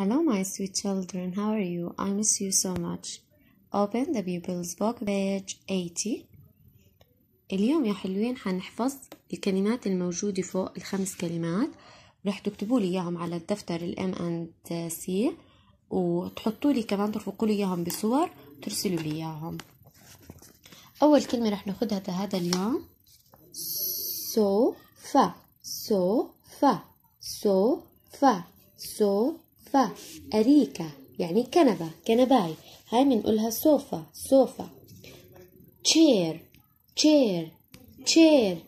Hello, my sweet children. How are you? I miss you so much. Open the pupils book page 80. اليوم يا حلوين حنحفظ الكلمات الموجودة فوق الخمس كلمات رح تكتبوا لي اياهم على الدفتر M and C وتحطوا لي كمان ترفقوا لي اياهم بصور ترسلوا لي اياهم اول كلمة رح ناخذها هذا اليوم سوفا سوفا سوفا سوفا أريكة يعني كنبة كنباي هاي منقولها سوفا سوفا تشير تشير تشير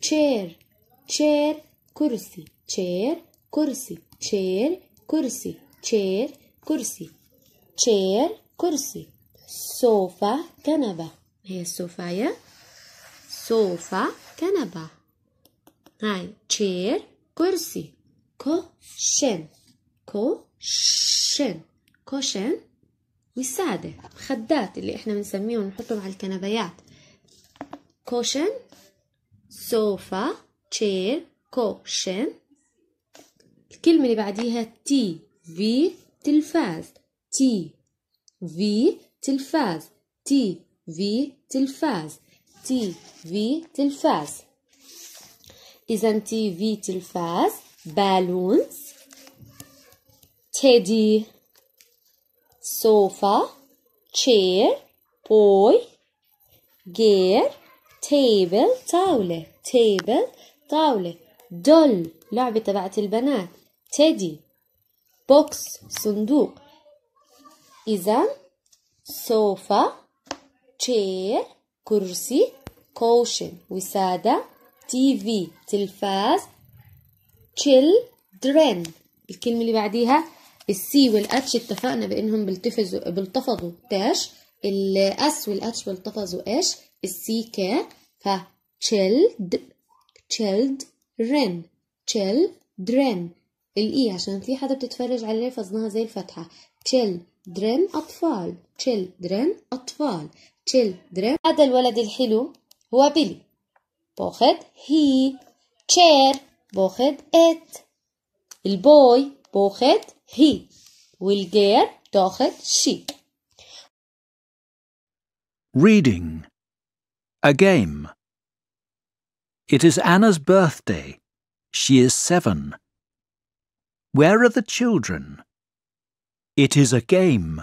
تشير تشير كرسي تشير كرسي تشير كرسي تشير كرسي تشير كرسي صوفا كنبة هي يا صوفا كنبة هاي تشير كرسي كوشن كو شن كوشن وسادة خدات اللي احنا بنسميهم بنحطهم على الكنبيات كوشن سوفا تشير كوشن الكلمة اللي بعديها تي في تلفاز تي في تلفاز تي في تلفاز تي في تلفاز إذا تي في تلفاز بالونز teddy sofa chair boy gear table طاولة table طاولة doll لعبة تبعت البنات teddy box صندوق إذا sofa chair كرسي caution وسادة تي في تلفاز children الكلمة اللي بعديها السي والاتش اتفقنا بانهم بيلتفظوا بيلتفظوا تاش الاس والاتش بيلتفظوا اش السي ك ف تشيلد تشيل children الاي عشان في حدا بتتفرج عليه فظنها زي الفتحه children اطفال children اطفال children هذا الولد الحلو هو بيلي باخد هي تشير باخد ات البوي Pochet he, get dochet she. Reading A Game It is Anna's birthday. She is seven. Where are the children? It is a game.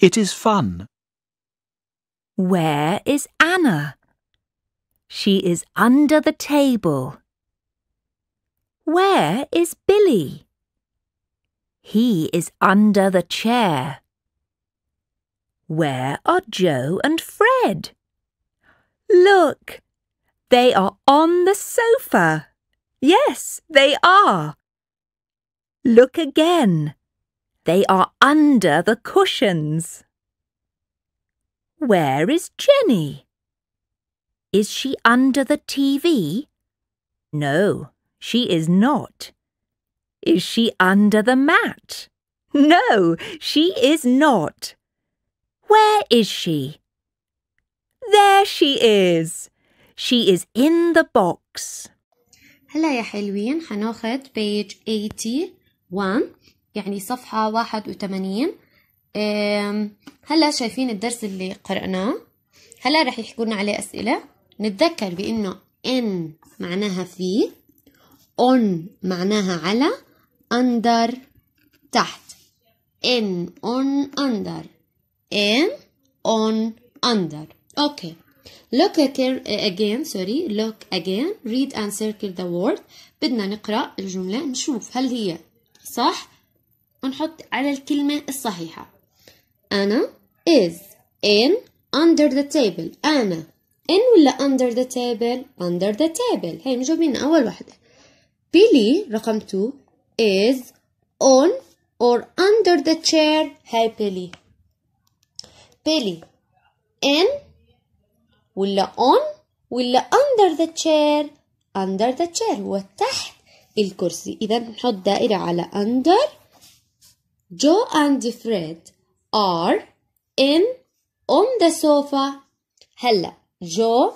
It is fun. Where is Anna? She is under the table. Where is Billy? He is under the chair. Where are Joe and Fred? Look, they are on the sofa. Yes, they are. Look again. They are under the cushions. Where is Jenny? Is she under the TV? No, she is not. Is she under the mat? No, she is not. Where is she? There she is. She is in the box. هلا يا حلوين هناخد page 81 يعني صفحة 81 هلا شايفين الدرس اللي قرأناه هلا رح يحكونا عليه أسئلة نتذكر بأنه in معناها في on معناها على under تحت in on under in on under okay look again sorry look again read and circle the word بدنا نقرأ الجملة نشوف هل هي صح ونحط على الكلمة الصحيحة أنا is in under the table أنا in ولا under the table under the table هي مجاوبين أول واحدة بيلي رقم 2 is on or under the chair بيلي. بيلي. in ولا on ولا under the chair under the chair هو تحت الكرسي إذا نحط دائرة على under Joe and Fred are in on the sofa هلا جو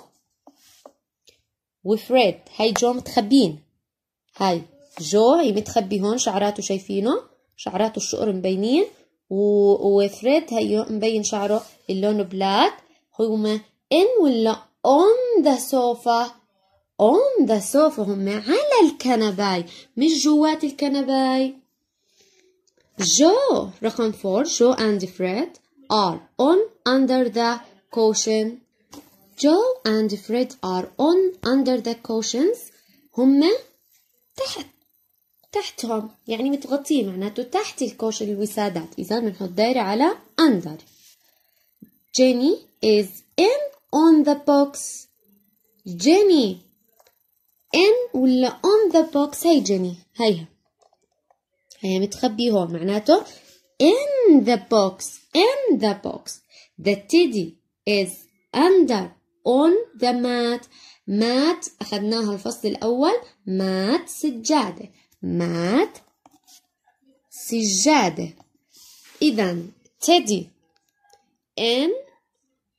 وفريد هاي جو متخبين هاي جو متخبي هون شعراته شايفينه شعراته الشقر مبينين وفريد هي مبين شعره اللون بلاك هما ان ولا اون ذا سوفا اون ذا سوفا هم على الكنباي مش جوات الكنباي جو رقم فور جو اند فريد are on under the cushion جو اند فريد are on under the كوشنز هم تحت تحتهم يعني متغطيه معناته تحت الكوش الوسادات إذا بنحط دايرة على under Jenny is in on the box Jenny in ولا on the box هي جيني هيها هي متخبي هون معناته in the box in the box the teddy is under on the mat mat أخذناها الفصل الأول mat سجادة مات سجادة إذا تدي in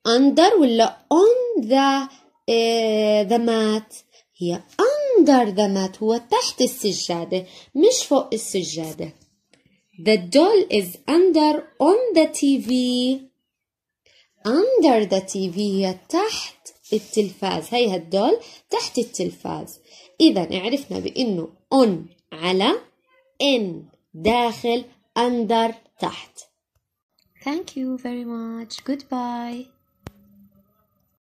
under ولا on the آه، ذا مات هي under the مات هو تحت السجادة مش فوق السجادة the doll is under on the TV under the TV هي تحت التلفاز هي الدول تحت التلفاز إذا عرفنا بأنه on على in داخل under تحت Thank you very much. Goodbye.